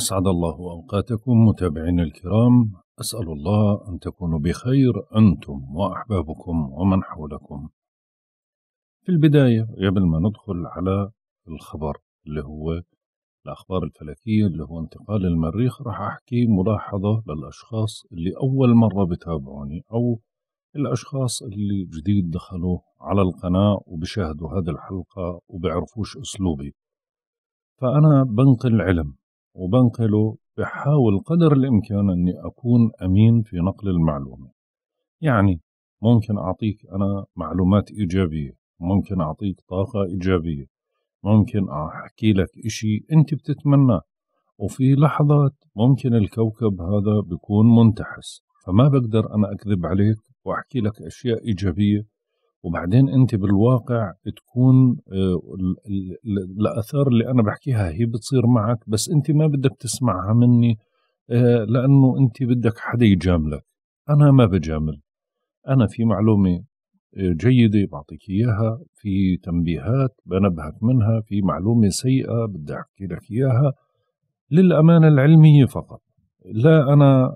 أسعد الله أوقاتكم متابعينا الكرام أسأل الله أن تكونوا بخير أنتم وأحبابكم ومن حولكم في البداية قبل ما ندخل على الخبر اللي هو الأخبار الفلكية اللي هو انتقال المريخ راح أحكي ملاحظة للأشخاص اللي أول مرة بتابعوني أو الأشخاص اللي جديد دخلوا على القناة وبشاهدوا هذه الحلقة وبيعرفوش أسلوبي فأنا بنقل علم وبنقله بحاول قدر الإمكان أني أكون أمين في نقل المعلومة يعني ممكن أعطيك أنا معلومات إيجابية ممكن أعطيك طاقة إيجابية ممكن أحكي لك إشي أنت بتتمناه وفي لحظات ممكن الكوكب هذا بيكون منتحس فما بقدر أنا أكذب عليك وأحكي لك أشياء إيجابية وبعدين انت بالواقع تكون آه، الاثار اللي انا بحكيها هي بتصير معك بس انت ما بدك تسمعها مني آه، لانه انت بدك حدا يجاملك انا ما بجامل انا في معلومه آه، جيده بعطيك اياها في تنبيهات بنبهك منها في معلومه سيئه بدي احكي لك اياها للامانه العلميه فقط لا انا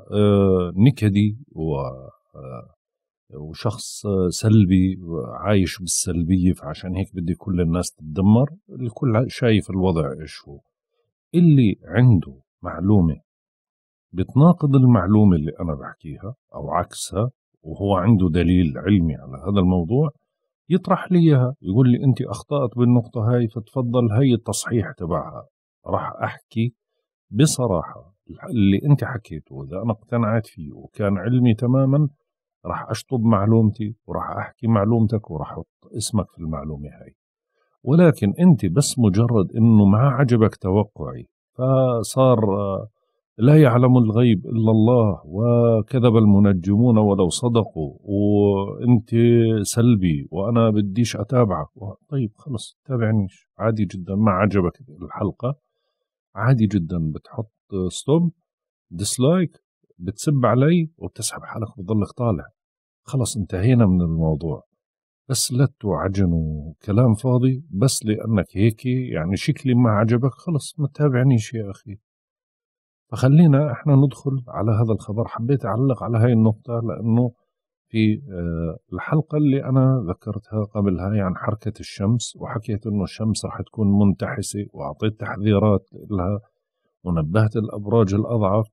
نكدي و وشخص سلبي عايش بالسلبيه فعشان هيك بدي كل الناس تتدمر الكل شايف الوضع ايش هو اللي عنده معلومه بتناقض المعلومه اللي انا بحكيها او عكسها وهو عنده دليل علمي على هذا الموضوع يطرح لي اياها يقول لي انت اخطات بالنقطه هاي فتفضل هي التصحيح تبعها راح احكي بصراحه اللي انت حكيته اذا انا اقتنعت فيه وكان علمي تماما راح أشطب معلومتي وراح أحكي معلومتك وراح أحط اسمك في المعلومة هاي ولكن أنت بس مجرد أنه ما عجبك توقعي فصار آه، لا يعلم الغيب إلا الله وكذب المنجمون ولو صدقوا وأنت سلبي وأنا بديش أتابعك طيب خلص تابعنيش عادي جدا ما عجبك الحلقة عادي جدا بتحط ستوب ديسلايك بتسب علي وبتسحب حالك وبتضلك طالع خلص انتهينا من الموضوع بس لا تعجنوا كلام فاضي بس لأنك هيك يعني شكلي ما عجبك خلص ما تتابعنيش يا أخي فخلينا احنا ندخل على هذا الخبر حبيت أعلق على هاي النقطة لأنه في آه، الحلقة اللي أنا ذكرتها قبلها عن حركة الشمس وحكيت أنه الشمس راح تكون منتحسة وأعطيت تحذيرات لها ونبهت الأبراج الأضعف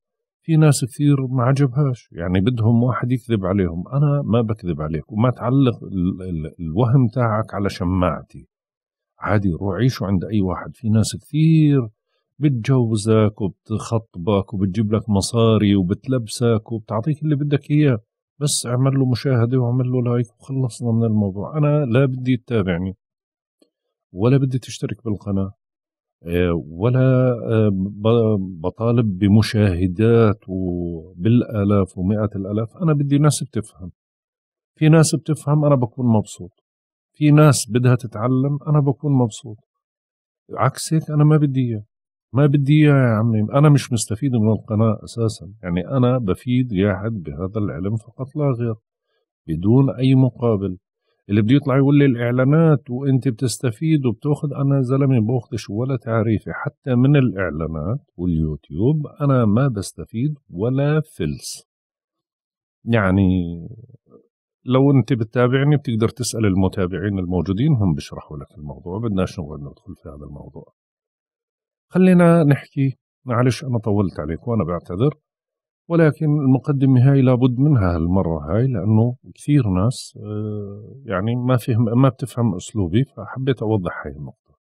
في ناس كثير ما عجبهاش يعني بدهم واحد يكذب عليهم أنا ما بكذب عليك وما تعلق الوهم تاعك على شماعتي عادي روح عيشوا عند أي واحد في ناس كثير بتجوزك وبتخطبك وبتجيب لك مصاري وبتلبسك وبتعطيك اللي بدك إياه بس اعمل له مشاهدة واعمل له لايك وخلصنا من الموضوع أنا لا بدي تتابعني ولا بدي تشترك بالقناة آه، ولا آه، بطالب بمشاهدات وبالالاف ومئات الالاف انا بدي ناس بتفهم في ناس بتفهم انا بكون مبسوط في ناس بدها تتعلم انا بكون مبسوط عكس هيك انا ما بدي اياه ما بدي اياه يا عمي انا مش مستفيد من القناه اساسا يعني انا بفيد قاعد بهذا العلم فقط لا غير بدون اي مقابل اللي بده يطلع يقول لي الاعلانات وانت بتستفيد وبتاخذ انا زلمه باخذش ولا تعريفه حتى من الاعلانات واليوتيوب انا ما بستفيد ولا فلس يعني لو انت بتتابعني بتقدر تسال المتابعين الموجودين هم بيشرحوا لك الموضوع بدناش نقعد ندخل في هذا الموضوع خلينا نحكي معلش انا طولت عليك وانا بعتذر ولكن المقدمة هاي لابد منها هالمرة هاي لأنه كثير ناس آه، يعني ما فهم ما بتفهم أسلوبي فحبيت أوضح هاي النقطة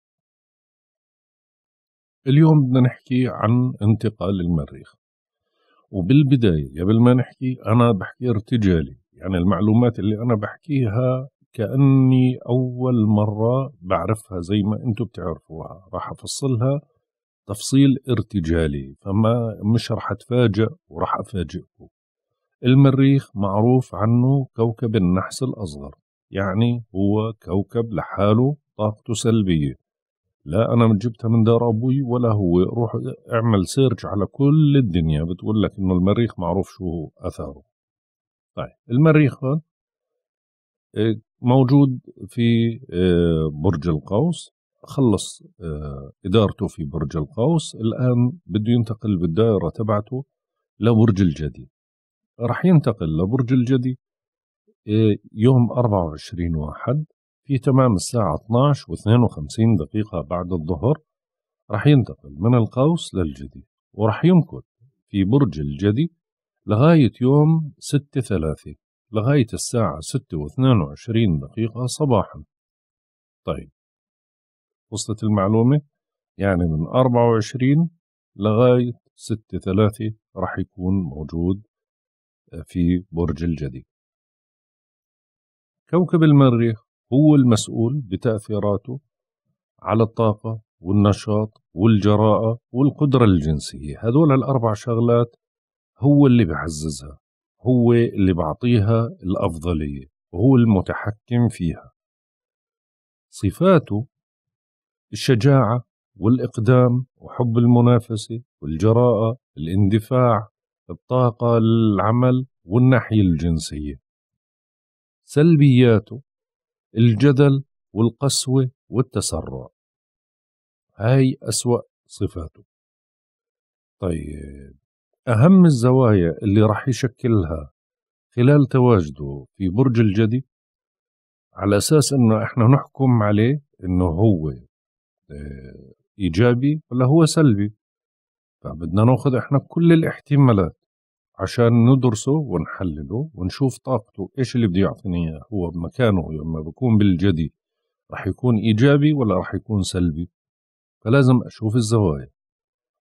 اليوم بدنا نحكي عن انتقال المريخ وبالبداية قبل ما نحكي أنا بحكي ارتجالي يعني المعلومات اللي أنا بحكيها كأني أول مرة بعرفها زي ما أنتم بتعرفوها راح أفصلها تفصيل ارتجالي فما مش رح اتفاجئ ورح افاجئكم المريخ معروف عنه كوكب النحس الأصغر يعني هو كوكب لحاله طاقته سلبية لا أنا جبتها من دار أبوي ولا هو روح اعمل سيرج على كل الدنيا بتقول لك إنه المريخ معروف شو أثاره طيب المريخ آه، موجود في آه، برج القوس خلص آه، إدارته في برج القوس الآن بده ينتقل بالدائرة تبعته لبرج الجدي راح ينتقل لبرج الجدي آه، يوم 24 واحد في تمام الساعة 12 و52 دقيقة بعد الظهر راح ينتقل من القوس للجدي وراح يمكث في برج الجدي لغاية يوم 6 3 لغاية الساعة 6 و22 دقيقة صباحا طيب وصلت المعلومة يعني من 24 لغاية 6 3 راح يكون موجود آه، في برج الجدي كوكب المريخ هو المسؤول بتأثيراته على الطاقة والنشاط والجراءة والقدرة الجنسية هذول الأربع شغلات هو اللي بيعززها هو اللي بعطيها الأفضلية وهو المتحكم فيها صفاته الشجاعة والإقدام وحب المنافسة والجراءة الاندفاع الطاقة للعمل والناحية الجنسية سلبياته الجدل والقسوة والتسرع هاي أسوأ صفاته طيب أهم الزوايا اللي راح يشكلها خلال تواجده في برج الجدي على أساس أنه إحنا نحكم عليه أنه هو ايجابي ولا هو سلبي فبدنا ناخذ احنا كل الاحتمالات عشان ندرسه ونحلله ونشوف طاقته ايش اللي بده يعطيني اياه هو بمكانه لما بكون بالجدي رح يكون ايجابي ولا رح يكون سلبي فلازم اشوف الزوايا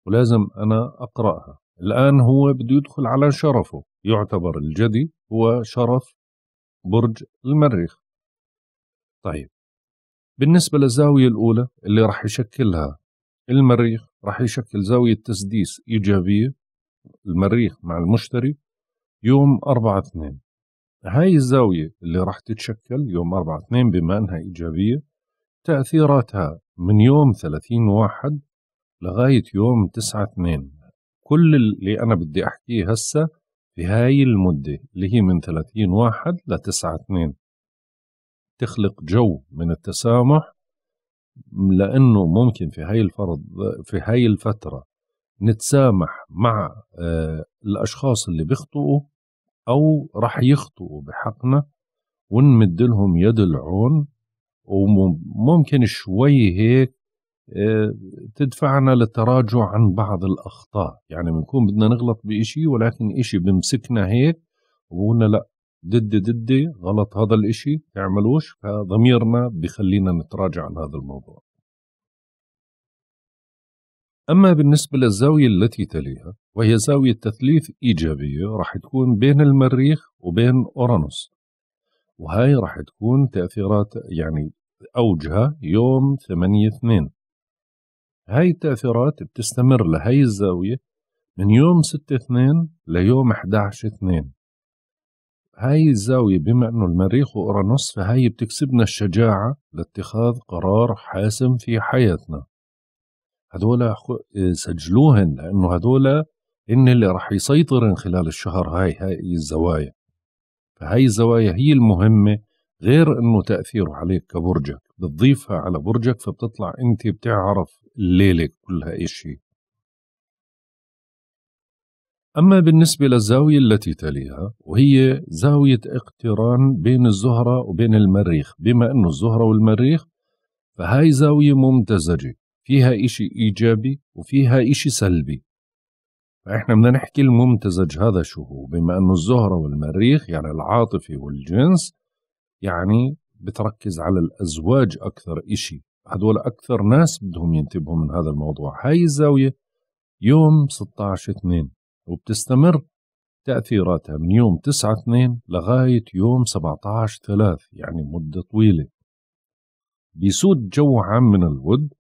ولازم انا اقراها الان هو بده يدخل على شرفه يعتبر الجدي هو شرف برج المريخ طيب بالنسبة للزاوية الأولى اللي راح يشكلها المريخ راح يشكل زاوية تسديس إيجابية المريخ مع المشتري يوم أربعة اثنين هاي الزاوية اللي راح تتشكل يوم أربعة اثنين بما أنها إيجابية تأثيراتها من يوم ثلاثين واحد لغاية يوم تسعة اثنين كل اللي أنا بدي أحكيه هسه في هاي المدة اللي هي من ثلاثين واحد لتسعة اثنين تخلق جو من التسامح لانه ممكن في هاي الفرض في هاي الفتره نتسامح مع آه، الاشخاص اللي بيخطئوا او رح يخطئوا بحقنا ونمد لهم يد العون وممكن شوي هيك آه، تدفعنا للتراجع عن بعض الأخطاء يعني بنكون بدنا نغلط بإشي ولكن إشي بمسكنا هيك وقلنا لا ضدي ضدي غلط هذا الإشي تعملوش فضميرنا بخلينا نتراجع عن هذا الموضوع أما بالنسبة للزاوية التي تليها وهي زاوية تثليث إيجابية راح تكون بين المريخ وبين أورانوس وهاي راح تكون تأثيرات يعني أوجها يوم 8 2 هاي التأثيرات بتستمر لهي الزاوية من يوم 6 2 ليوم 11 2 هاي الزاوية بما أنه المريخ وأورانوس فهاي بتكسبنا الشجاعة لاتخاذ قرار حاسم في حياتنا هدول آه، سجلوهن لأنه هدول إن اللي رح يسيطرن خلال الشهر هاي هاي الزوايا فهاي الزوايا هي المهمة غير أنه تأثيره عليك كبرجك بتضيفها على برجك فبتطلع أنت بتعرف الليلة كلها إشي أما بالنسبة للزاوية التي تليها وهي زاوية اقتران بين الزهرة وبين المريخ بما أنه الزهرة والمريخ فهاي زاوية ممتزجة فيها إشي إيجابي وفيها إشي سلبي فإحنا بدنا نحكي الممتزج هذا شو هو بما أنه الزهرة والمريخ يعني العاطفة والجنس يعني بتركز على الأزواج أكثر إشي هدول أكثر ناس بدهم ينتبهوا من هذا الموضوع هاي الزاوية يوم 16 2 وبتستمر تأثيراتها من يوم 9 2 لغاية يوم 17 3 يعني مدة طويلة بيسود جو عام من الود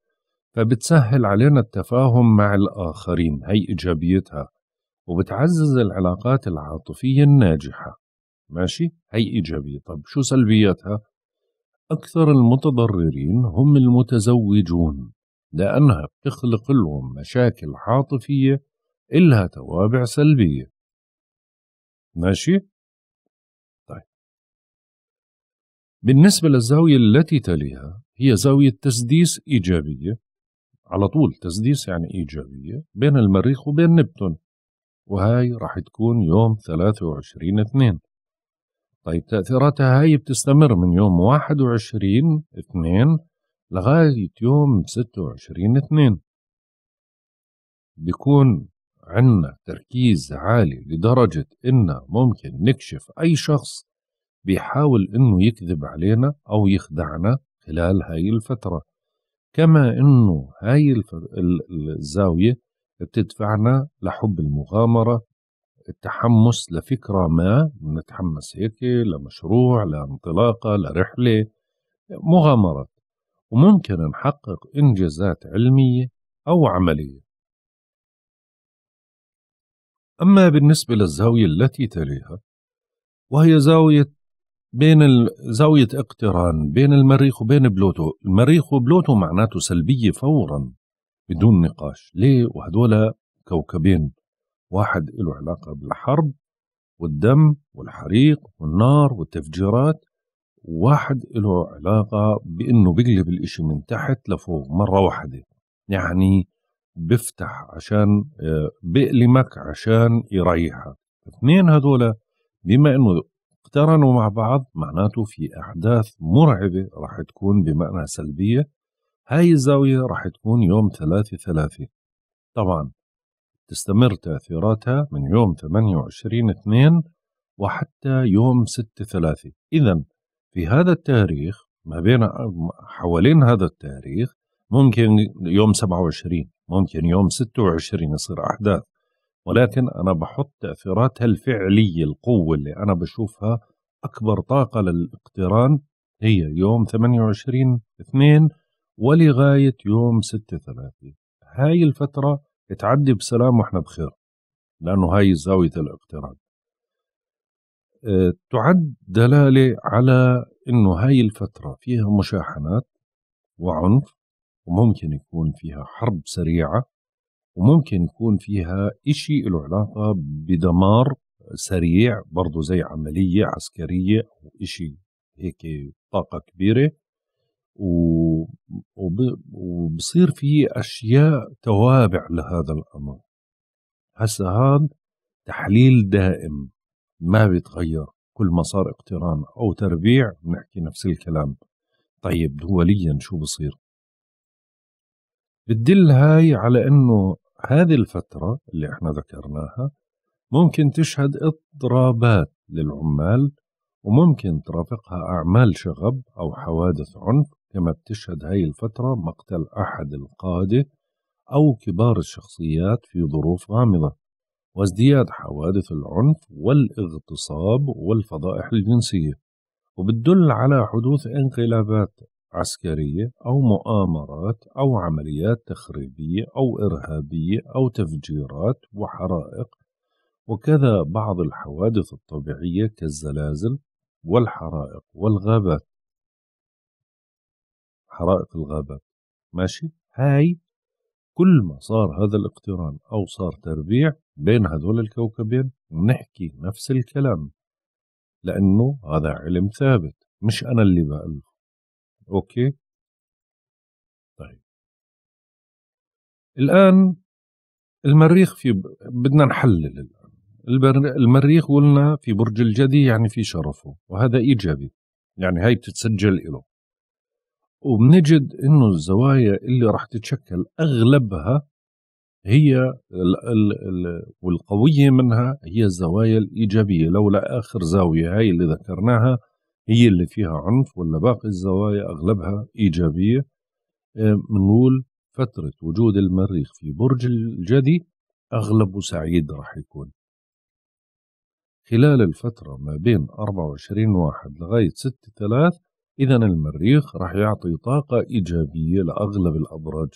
فبتسهل علينا التفاهم مع الآخرين هي إيجابيتها وبتعزز العلاقات العاطفية الناجحة ماشي هي إيجابية طب شو سلبياتها أكثر المتضررين هم المتزوجون لأنها بتخلق لهم مشاكل عاطفية إلها توابع سلبية ماشي؟ طيب بالنسبة للزاوية التي تليها هي زاوية تسديس إيجابية على طول تسديس يعني إيجابية بين المريخ وبين نبتون وهاي راح تكون يوم 23 2 طيب تأثيراتها هاي بتستمر من يوم 21 2 لغاية يوم 26 2 بيكون عندنا تركيز عالي لدرجة إن ممكن نكشف أي شخص بيحاول إنه يكذب علينا أو يخدعنا خلال هاي الفترة كما إنه هاي الزاوية بتدفعنا لحب المغامرة التحمس لفكرة ما نتحمس هيك لمشروع لانطلاقة لرحلة مغامرات وممكن نحقق إنجازات علمية أو عملية أما بالنسبة للزاوية التي تليها وهي زاوية بين زاوية اقتران بين المريخ وبين بلوتو المريخ وبلوتو معناته سلبية فورا بدون نقاش ليه وهدول كوكبين واحد له علاقة بالحرب والدم والحريق والنار والتفجيرات واحد له علاقة بأنه بقلب الإشي من تحت لفوق مرة واحدة يعني بيفتح عشان آه، بيألمك عشان يريحك اثنين هذول بما انه اقترنوا مع بعض معناته في احداث مرعبه راح تكون بمعنى سلبيه هاي الزاويه راح تكون يوم 3 3 طبعا تستمر تاثيراتها من يوم 28 2 وحتى يوم 6 3 اذا في هذا التاريخ ما بين حوالين هذا التاريخ ممكن يوم 27 ممكن يوم 26 يصير أحداث ولكن أنا بحط تأثيراتها الفعلية القوة اللي أنا بشوفها أكبر طاقة للاقتران هي يوم 28 2 ولغاية يوم 6 3 هاي الفترة تعدي بسلام وإحنا بخير لأنه هاي زاوية الاقتران آه، تعد دلالة على أنه هاي الفترة فيها مشاحنات وعنف وممكن يكون فيها حرب سريعة وممكن يكون فيها إشي له علاقة بدمار سريع برضو زي عملية عسكرية أو إشي هيك طاقة كبيرة وبصير في أشياء توابع لهذا الأمر هسا هذا تحليل دائم ما بيتغير كل ما صار اقتران أو تربيع بنحكي نفس الكلام طيب دوليا شو بصير بتدل هاي على انه هذه الفترة اللي احنا ذكرناها ممكن تشهد اضطرابات للعمال وممكن ترافقها أعمال شغب أو حوادث عنف كما بتشهد هاي الفترة مقتل أحد القادة أو كبار الشخصيات في ظروف غامضة وازدياد حوادث العنف والاغتصاب والفضائح الجنسية وبتدل على حدوث انقلابات عسكرية أو مؤامرات أو عمليات تخريبية أو إرهابية أو تفجيرات وحرائق وكذا بعض الحوادث الطبيعية كالزلازل والحرائق والغابات حرائق الغابات ماشي هاي كل ما صار هذا الاقتران أو صار تربيع بين هذول الكوكبين بنحكي نفس الكلام لأنه هذا علم ثابت مش أنا اللي بألف اوكي طيب الان المريخ في بدنا نحلل الان المريخ قلنا في برج الجدي يعني في شرفه وهذا ايجابي يعني هاي بتتسجل له وبنجد انه الزوايا اللي راح تتشكل اغلبها هي ال ال ال والقوية منها هي الزوايا الإيجابية لولا آخر زاوية هاي اللي ذكرناها هي اللي فيها عنف ولا باقي الزوايا أغلبها إيجابية بنقول آه، فترة وجود المريخ في برج الجدي أغلبه سعيد راح يكون خلال الفترة ما بين 24 واحد لغاية 6 3 إذا المريخ راح يعطي طاقة إيجابية لأغلب الأبراج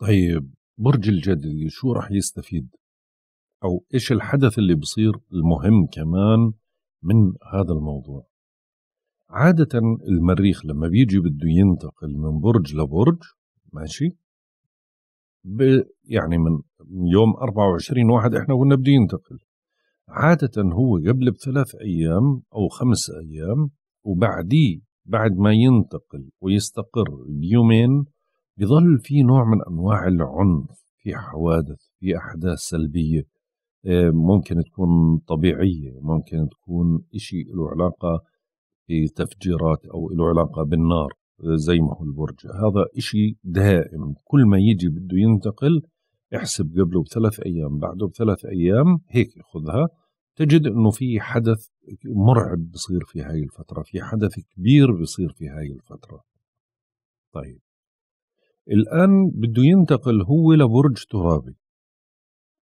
طيب برج الجدي شو راح يستفيد أو إيش الحدث اللي بصير المهم كمان من هذا الموضوع عادة المريخ لما بيجي بده ينتقل من برج لبرج ماشي يعني من يوم 24 واحد احنا قلنا بده ينتقل عادة هو قبل بثلاث أيام أو خمس أيام وبعديه بعد ما ينتقل ويستقر بيومين بيظل في نوع من أنواع العنف في حوادث في أحداث سلبية ممكن تكون طبيعية ممكن تكون إشي له علاقة بتفجيرات أو له علاقة بالنار زي ما هو البرج هذا إشي دائم كل ما يجي بده ينتقل احسب قبله بثلاث أيام بعده بثلاث أيام هيك خذها تجد انه في حدث مرعب بصير في هاي الفتره في حدث كبير بصير في هاي الفتره طيب الان بده ينتقل هو لبرج ترابي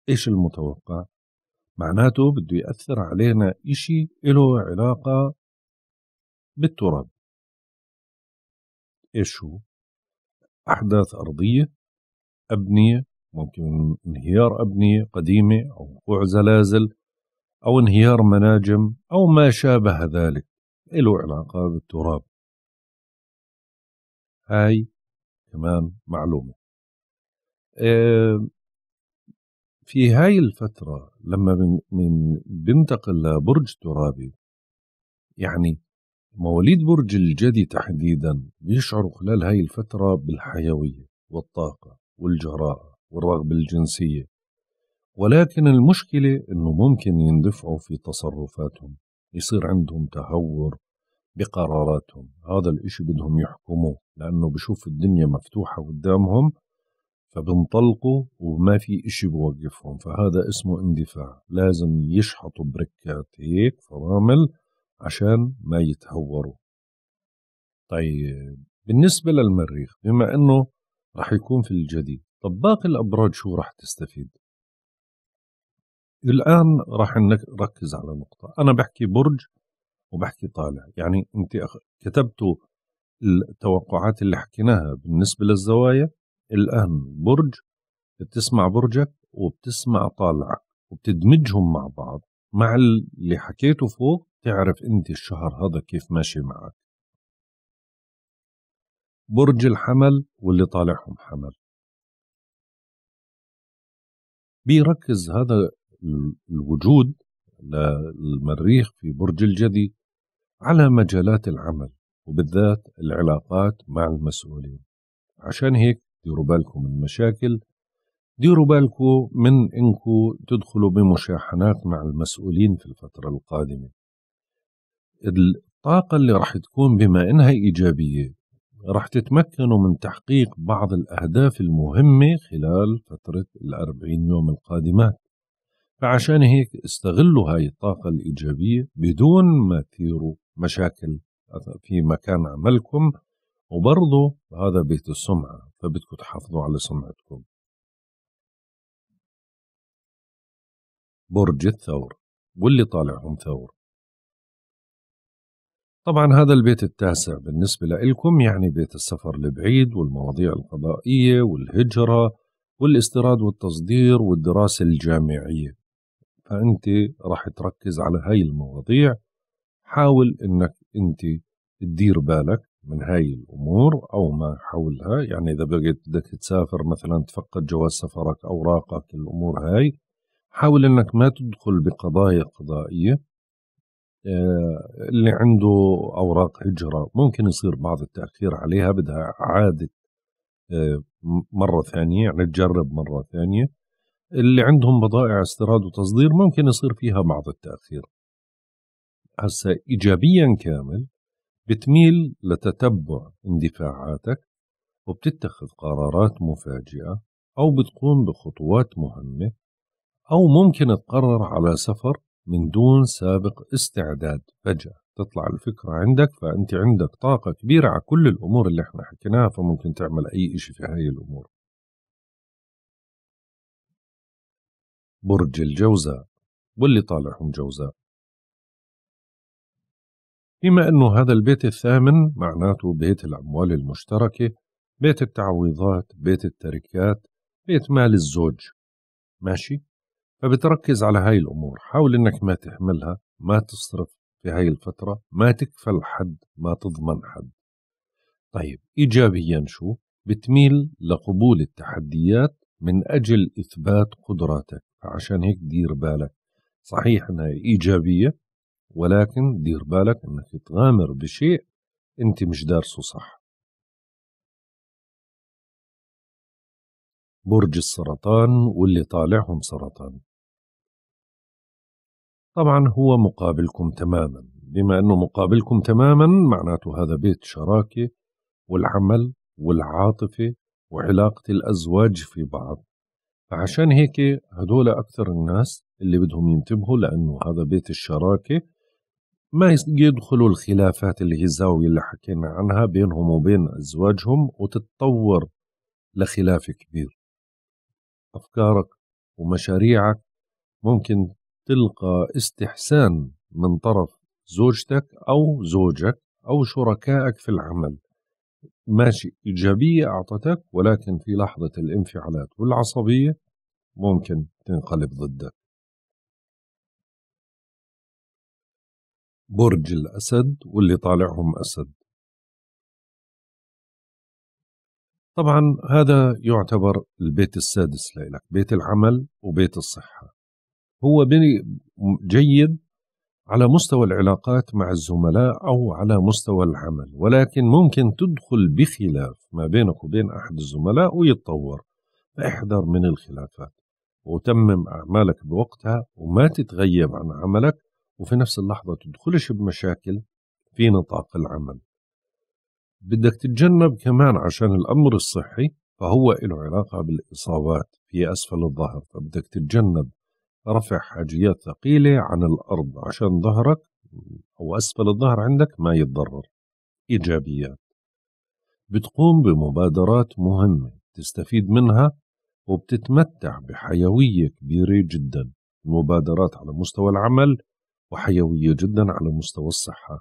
إيش المتوقع معناته بده يأثر علينا إشي له علاقة بالتراب إيش هو أحداث أرضية أبنية ممكن انهيار أبنية قديمة أو وقوع زلازل أو انهيار مناجم أو ما شابه ذلك له علاقة بالتراب هاي كمان معلومة آه، في هاي الفترة لما من بنتقل لبرج ترابي يعني مواليد برج الجدي تحديدا بيشعروا خلال هاي الفترة بالحيوية والطاقة والجراءة والرغبة الجنسية ولكن المشكلة أنه ممكن يندفعوا في تصرفاتهم يصير عندهم تهور بقراراتهم هذا الإشي بدهم يحكموا لأنه بشوف الدنيا مفتوحة قدامهم فبنطلقوا وما في إشي بوقفهم فهذا اسمه اندفاع لازم يشحطوا بركات هيك فرامل عشان ما يتهوروا طيب بالنسبة للمريخ بما أنه رح يكون في الجديد طب باقي الأبراج شو رح تستفيد الآن رح نركز على نقطة أنا بحكي برج وبحكي طالع يعني أنت كتبتوا التوقعات اللي حكيناها بالنسبة للزوايا الآن برج بتسمع برجك وبتسمع طالعك وبتدمجهم مع بعض مع اللي حكيته فوق تعرف انت الشهر هذا كيف ماشي معك برج الحمل واللي طالعهم حمل بيركز هذا الوجود للمريخ في برج الجدي على مجالات العمل وبالذات العلاقات مع المسؤولين عشان هيك ديروا بالكم من مشاكل ديروا بالكم من انكم تدخلوا بمشاحنات مع المسؤولين في الفترة القادمة الطاقة اللي راح تكون بما انها ايجابية راح تتمكنوا من تحقيق بعض الأهداف المهمة خلال فترة الأربعين يوم القادمات فعشان هيك استغلوا هاي الطاقة الإيجابية بدون ما تثيروا مشاكل في مكان عملكم وبرضه هذا بيت السمعة فبدكم تحافظوا على سمعتكم برج الثور واللي طالعهم ثور طبعا هذا البيت التاسع بالنسبة لإلكم يعني بيت السفر البعيد والمواضيع القضائية والهجرة والاستيراد والتصدير والدراسة الجامعية فأنت راح تركز على هاي المواضيع حاول أنك أنت تدير بالك من هاي الأمور أو ما حولها يعني إذا بقيت بدك تسافر مثلا تفقد جواز سفرك أوراقك الأمور هاي حاول أنك ما تدخل بقضايا قضائية آه، اللي عنده أوراق هجرة ممكن يصير بعض التأخير عليها بدها إعادة آه، مرة ثانية يعني تجرب مرة ثانية اللي عندهم بضائع استيراد وتصدير ممكن يصير فيها بعض التأخير هسا إيجابيا كامل بتميل لتتبع اندفاعاتك وبتتخذ قرارات مفاجئة أو بتقوم بخطوات مهمة أو ممكن تقرر على سفر من دون سابق استعداد فجأة تطلع الفكرة عندك فأنت عندك طاقة كبيرة على كل الأمور اللي احنا حكيناها فممكن تعمل أي إشي في هاي الأمور برج الجوزاء واللي طالعهم جوزاء بما أنه هذا البيت الثامن معناته بيت الأموال المشتركة بيت التعويضات بيت التركات بيت مال الزوج ماشي فبتركز على هاي الأمور حاول أنك ما تحملها ما تصرف في هاي الفترة ما تكفل حد ما تضمن حد طيب إيجابيا شو بتميل لقبول التحديات من أجل إثبات قدراتك فعشان هيك دير بالك صحيح أنها إيجابية ولكن دير بالك انك تغامر بشيء انت مش دارسه صح برج السرطان واللي طالعهم سرطان طبعا هو مقابلكم تماما بما انه مقابلكم تماما معناته هذا بيت شراكه والعمل والعاطفه وعلاقه الازواج في بعض فعشان هيك هدول أكثر الناس اللي بدهم ينتبهوا لأنه هذا بيت الشراكة ما يدخلوا الخلافات اللي هي الزاوية اللي حكينا عنها بينهم وبين أزواجهم وتتطور لخلاف كبير أفكارك ومشاريعك ممكن تلقى استحسان من طرف زوجتك أو زوجك أو شركائك في العمل ماشي إيجابية أعطتك ولكن في لحظة الانفعالات والعصبية ممكن تنقلب ضدك برج الأسد واللي طالعهم أسد طبعا هذا يعتبر البيت السادس لإلك بيت العمل وبيت الصحة هو جيد على مستوى العلاقات مع الزملاء أو على مستوى العمل ولكن ممكن تدخل بخلاف ما بينك وبين أحد الزملاء ويتطور فاحذر من الخلافات وتمم أعمالك بوقتها وما تتغيب عن عملك وفي نفس اللحظة تدخلش بمشاكل في نطاق العمل بدك تتجنب كمان عشان الأمر الصحي فهو له علاقة بالإصابات في أسفل الظهر فبدك تتجنب رفع حاجيات ثقيلة عن الأرض عشان ظهرك أو أسفل الظهر عندك ما يتضرر إيجابيات بتقوم بمبادرات مهمة تستفيد منها وبتتمتع بحيوية كبيرة جدا المبادرات على مستوى العمل وحيوية جدا على مستوى الصحة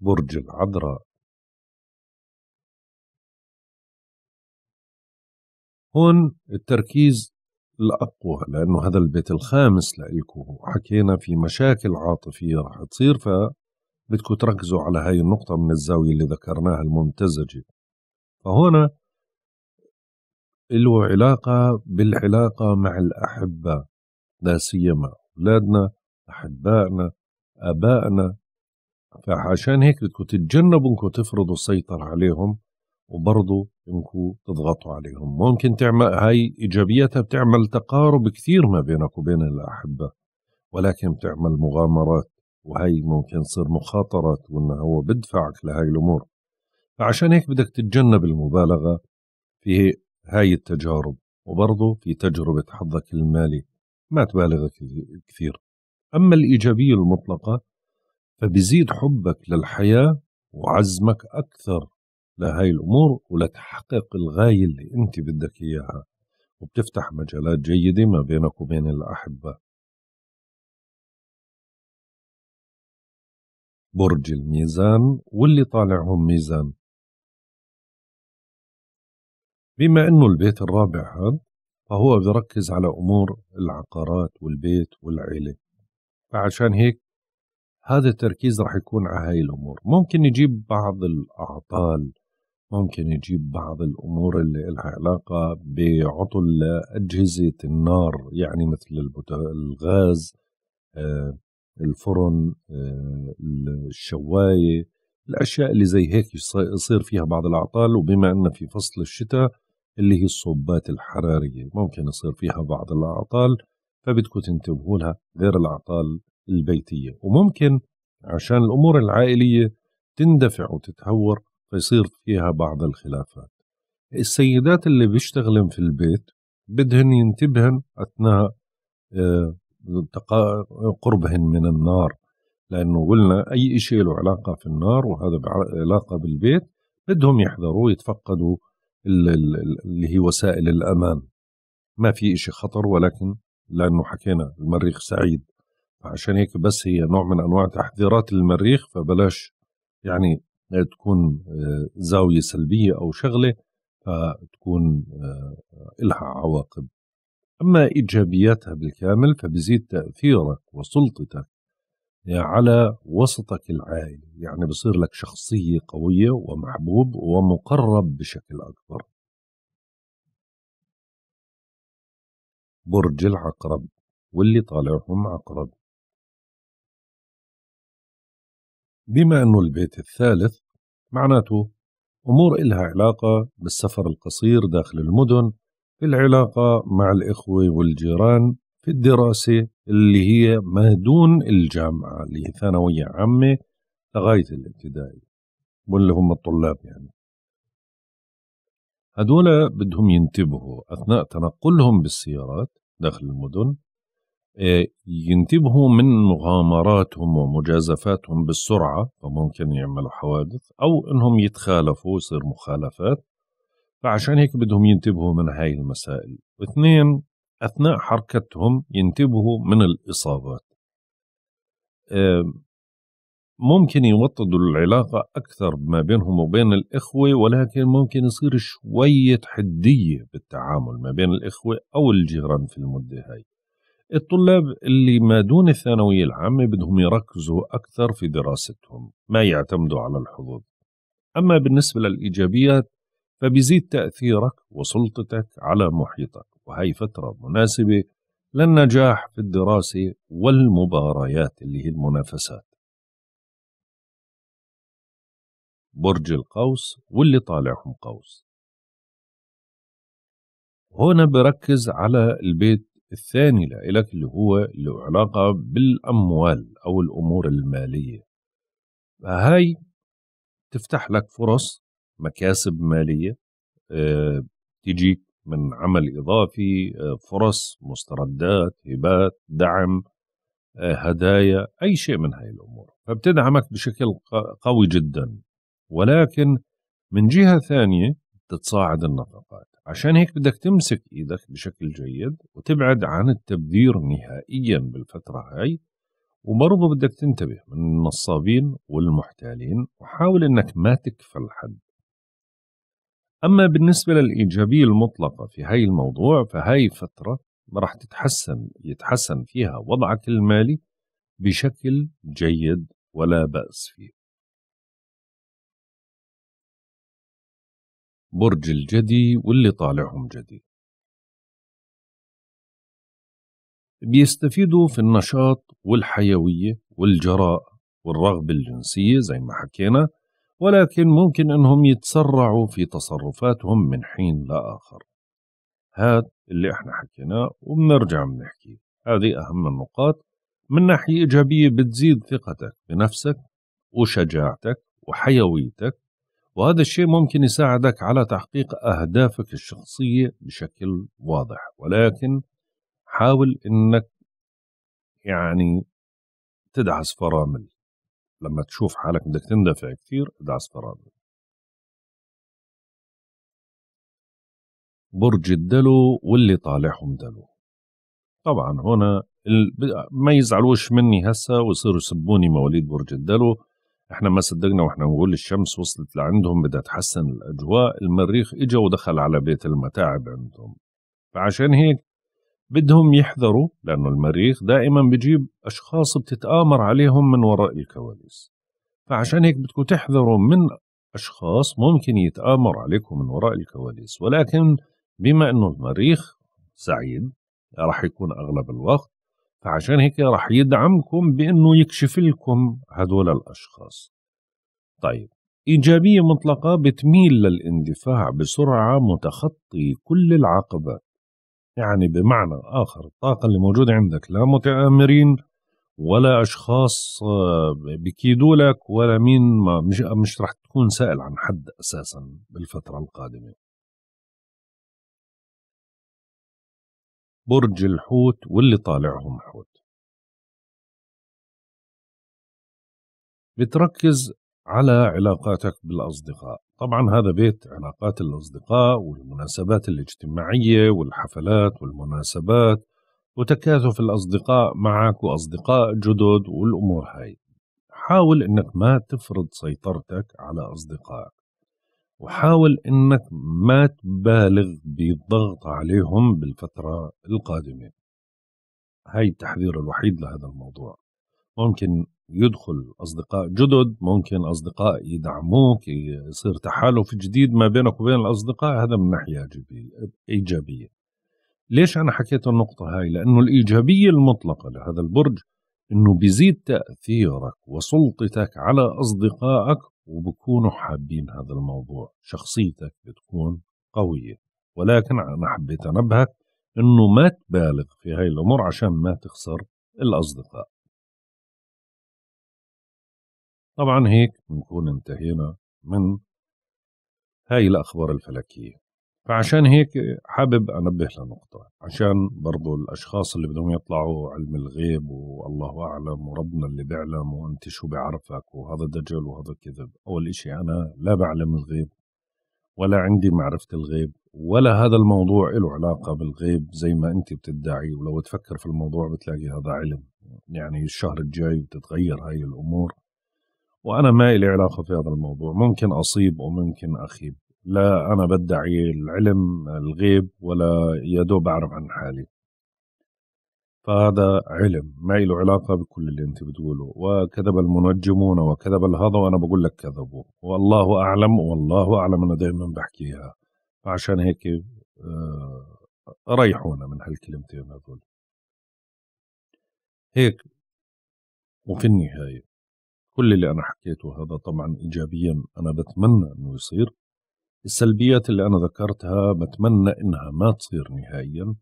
برج العذراء هون التركيز الأقوى لأنه هذا البيت الخامس لإلكو حكينا في مشاكل عاطفية رح تصير فبدكوا تركزوا على هاي النقطة من الزاوية اللي ذكرناها الممتزجة فهنا له علاقة بالعلاقة مع الأحبة لا سيما أولادنا أحبائنا أبائنا فعشان هيك بدكم تتجنبوا انكم تفرضوا السيطرة عليهم وبرضه انكم تضغطوا عليهم ممكن تعمل هاي إيجابياتها بتعمل تقارب كثير ما بينك وبين الأحبة ولكن بتعمل مغامرات وهي ممكن تصير مخاطرات وانه هو بدفعك لهاي الامور فعشان هيك بدك تتجنب المبالغه في هاي التجارب وبرضه في تجربة حظك المالي ما تبالغ كثير أما الإيجابية المطلقة فبزيد حبك للحياة وعزمك أكثر لهاي الأمور ولتحقق الغاية اللي أنت بدك إياها وبتفتح مجالات جيدة ما بينك وبين الأحبة برج الميزان واللي طالعهم ميزان بما أنه البيت الرابع هذا فهو بيركز على أمور العقارات والبيت والعيلة فعشان هيك هذا التركيز رح يكون على هاي الأمور ممكن يجيب بعض الأعطال ممكن يجيب بعض الأمور اللي لها علاقة بعطل أجهزة النار يعني مثل الغاز آه، الفرن آه، الشواية الأشياء اللي زي هيك يصير فيها بعض الأعطال وبما أن في فصل الشتاء اللي هي الصوبات الحرارية ممكن يصير فيها بعض الأعطال فبدكم تنتبهوا لها غير الأعطال البيتية وممكن عشان الأمور العائلية تندفع وتتهور فيصير فيها بعض الخلافات السيدات اللي بيشتغلن في البيت بدهن ينتبهن أثناء آه، قربهن من النار لأنه قلنا أي شيء له علاقة في النار وهذا علاقة بالبيت بدهم يحذروا يتفقدوا اللي هي وسائل الأمان ما في شيء خطر ولكن لأنه حكينا المريخ سعيد فعشان هيك بس هي نوع من أنواع تحذيرات المريخ فبلاش يعني تكون آه، زاوية سلبية أو شغلة فتكون آه، إلها عواقب أما إيجابياتها بالكامل فبزيد تأثيرك وسلطتك على وسطك العائلي يعني بصير لك شخصية قوية ومحبوب ومقرب بشكل أكبر برج العقرب واللي طالعهم عقرب بما أنه البيت الثالث معناته أمور إلها علاقة بالسفر القصير داخل المدن في العلاقة مع الإخوة والجيران في الدراسة اللي هي ما دون الجامعة اللي هي ثانوية عامة لغاية الابتدائي واللي هم الطلاب يعني هدول بدهم ينتبهوا أثناء تنقلهم بالسيارات داخل المدن آه، ينتبهوا من مغامراتهم ومجازفاتهم بالسرعة فممكن يعملوا حوادث أو أنهم يتخالفوا ويصير مخالفات فعشان هيك بدهم ينتبهوا من هاي المسائل واثنين أثناء حركتهم ينتبهوا من الإصابات ممكن يوطدوا العلاقة أكثر ما بينهم وبين الإخوة ولكن ممكن يصير شوية حدية بالتعامل ما بين الإخوة أو الجيران في المدة هاي الطلاب اللي ما دون الثانوية العامة بدهم يركزوا أكثر في دراستهم ما يعتمدوا على الحظوظ أما بالنسبة للإيجابيات فبيزيد تأثيرك وسلطتك على محيطك وهي فترة مناسبة للنجاح في الدراسة والمباريات اللي هي المنافسات برج القوس واللي طالعهم قوس هنا بركز على البيت الثاني لإلك اللي هو له علاقة بالأموال أو الأمور المالية هاي تفتح لك فرص مكاسب مالية آه، تجيك من عمل إضافي آه، فرص مستردات هبات دعم آه، هدايا أي شيء من هاي الأمور فبتدعمك بشكل قوي جدا ولكن من جهة ثانية تتصاعد النفقات عشان هيك بدك تمسك إيدك بشكل جيد وتبعد عن التبذير نهائيا بالفترة هاي وبرضه بدك تنتبه من النصابين والمحتالين وحاول انك ما تكفل حد أما بالنسبة للإيجابية المطلقة في هاي الموضوع فهاي فترة راح تتحسن يتحسن فيها وضعك المالي بشكل جيد ولا بأس فيه برج الجدي واللي طالعهم جدي بيستفيدوا في النشاط والحيوية والجراءة والرغبة الجنسية زي ما حكينا ولكن ممكن أنهم يتسرعوا في تصرفاتهم من حين لآخر هاد اللي احنا حكيناه وبنرجع بنحكي هذه أهم النقاط من ناحية إيجابية بتزيد ثقتك بنفسك وشجاعتك وحيويتك وهذا الشيء ممكن يساعدك على تحقيق أهدافك الشخصية بشكل واضح ولكن حاول أنك يعني تدعس فرامل لما تشوف حالك بدك تندفع كثير ادعس ترابل برج الدلو واللي طالعهم دلو طبعا هنا ما يزعلوش مني هسه ويصيروا يسبوني مواليد برج الدلو احنا ما صدقنا واحنا نقول الشمس وصلت لعندهم بدها تحسن الاجواء المريخ اجا ودخل على بيت المتاعب عندهم فعشان هيك بدهم يحذروا لأنه المريخ دائما بجيب أشخاص بتتآمر عليهم من وراء الكواليس فعشان هيك بدكم تحذروا من أشخاص ممكن يتآمر عليكم من وراء الكواليس ولكن بما أنه المريخ سعيد راح يكون أغلب الوقت فعشان هيك راح يدعمكم بأنه يكشف لكم هذول الأشخاص طيب إيجابية مطلقة بتميل للاندفاع بسرعة متخطي كل العقبات يعني بمعنى آخر الطاقة اللي موجودة عندك لا متآمرين ولا أشخاص آه، بكيدوا لك ولا مين ما مش, مش رح تكون سائل عن حد أساسا بالفترة القادمة برج الحوت واللي طالعهم حوت بتركز على علاقاتك بالأصدقاء طبعا هذا بيت علاقات الأصدقاء والمناسبات الاجتماعية والحفلات والمناسبات وتكاثف الأصدقاء معك وأصدقاء جدد والأمور هاي حاول إنك ما تفرض سيطرتك على أصدقائك وحاول إنك ما تبالغ بالضغط عليهم بالفترة القادمة هاي التحذير الوحيد لهذا الموضوع ممكن يدخل أصدقاء جدد ممكن أصدقاء يدعموك يصير تحالف جديد ما بينك وبين الأصدقاء هذا من ناحية إيجابية ليش أنا حكيت النقطة هاي لأنه الإيجابية المطلقة لهذا البرج أنه بيزيد تأثيرك وسلطتك على أصدقائك وبكونوا حابين هذا الموضوع شخصيتك بتكون قوية ولكن أنا حبيت أنبهك أنه ما تبالغ في هاي الأمور عشان ما تخسر الأصدقاء طبعا هيك بنكون انتهينا من هاي الأخبار الفلكية فعشان هيك حابب أنبه لنقطة عشان برضو الأشخاص اللي بدهم يطلعوا علم الغيب والله أعلم وربنا اللي بيعلم وأنت شو بعرفك وهذا دجل وهذا كذب أول إشي أنا لا بعلم الغيب ولا عندي معرفة الغيب ولا هذا الموضوع له علاقة بالغيب زي ما أنت بتدعي ولو تفكر في الموضوع بتلاقي هذا علم يعني الشهر الجاي بتتغير هاي الأمور وأنا ما إلي علاقة في هذا الموضوع ممكن أصيب وممكن أخيب لا أنا بدعي العلم الغيب ولا يدوب أعرف عن حالي فهذا علم ما له علاقة بكل اللي أنت بتقوله وكذب المنجمون وكذب الهضا وأنا بقول لك كذبوا والله أعلم والله أعلم أنا دائما بحكيها فعشان هيك آه، ريحونا من هالكلمتين هذول هيك وفي النهاية كل اللي أنا حكيته هذا طبعا إيجابيا أنا بتمنى أنه يصير السلبيات اللي أنا ذكرتها بتمنى إنها ما تصير نهائيا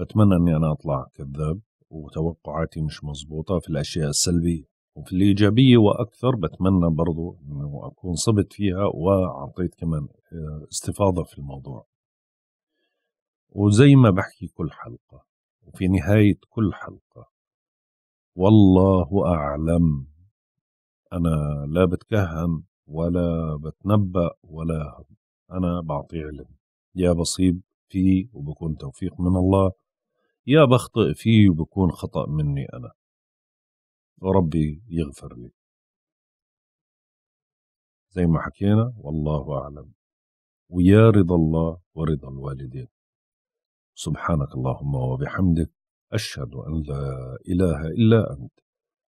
بتمنى أني أنا أطلع كذاب وتوقعاتي مش مزبوطة في الأشياء السلبية وفي الإيجابية وأكثر بتمنى برضو أنه أكون صبت فيها وأعطيت كمان آه، استفاضة في الموضوع وزي ما بحكي كل حلقة وفي نهاية كل حلقة والله أعلم أنا لا بتكهن ولا بتنبأ ولا أنا بعطي علم يا بصيب فيه وبكون توفيق من الله يا بخطئ فيه وبكون خطأ مني أنا وربي يغفر لي زي ما حكينا والله أعلم ويا رضا الله ورضا الوالدين سبحانك اللهم وبحمدك أشهد أن لا إله إلا أنت